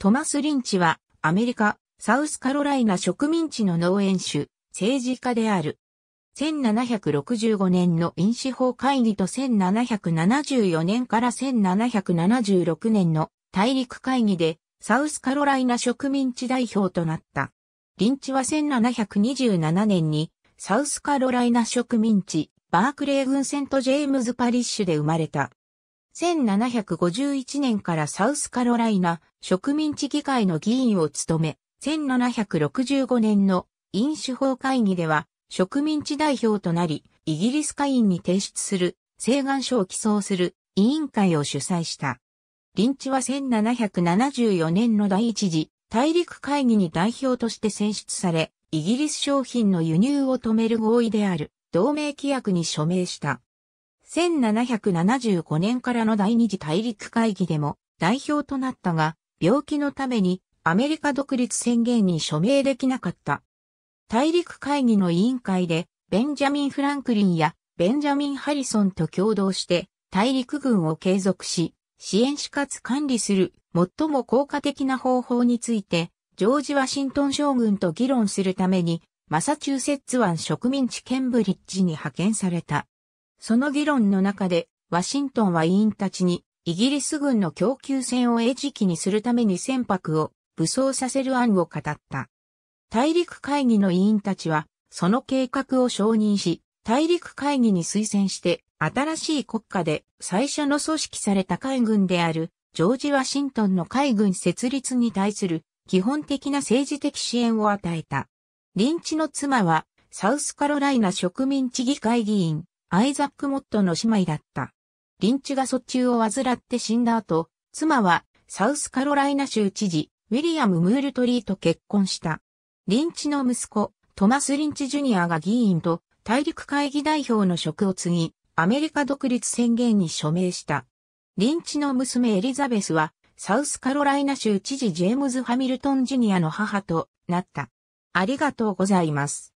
トマス・リンチは、アメリカ、サウスカロライナ植民地の農園主、政治家である。1765年の飲酒法会議と1774年から1776年の大陸会議でサウスカロライナ植民地代表となった。リンチは1727年にサウスカロライナ植民地バークレー郡セントジェームズパリッシュで生まれた。1751年からサウスカロライナ植民地議会の議員を務め、1765年の飲酒法会議では植民地代表となり、イギリス下院に提出する、請願書を起草する委員会を主催した。リンチは1774年の第一次大陸会議に代表として選出され、イギリス商品の輸入を止める合意である同盟規約に署名した。1775年からの第二次大陸会議でも代表となったが、病気のためにアメリカ独立宣言に署名できなかった。大陸会議の委員会で、ベンジャミン・フランクリンやベンジャミン・ハリソンと共同して、大陸軍を継続し、支援しかつ管理する最も効果的な方法について、ジョージ・ワシントン将軍と議論するために、マサチューセッツ湾植民地ケンブリッジに派遣された。その議論の中で、ワシントンは委員たちに、イギリス軍の供給船を餌食にするために船舶を武装させる案を語った。大陸会議の委員たちは、その計画を承認し、大陸会議に推薦して、新しい国家で最初の組織された海軍である、ジョージ・ワシントンの海軍設立に対する基本的な政治的支援を与えた。リンチの妻は、サウスカロライナ植民地議会議員、アイザック・モットの姉妹だった。リンチが卒中を患って死んだ後、妻はサウスカロライナ州知事、ウィリアム・ムールトリーと結婚した。リンチの息子、トマス・リンチ・ジュニアが議員と大陸会議代表の職を継ぎ、アメリカ独立宣言に署名した。リンチの娘エリザベスは、サウスカロライナ州知事ジェームズ・ハミルトン・ジュニアの母となった。ありがとうございます。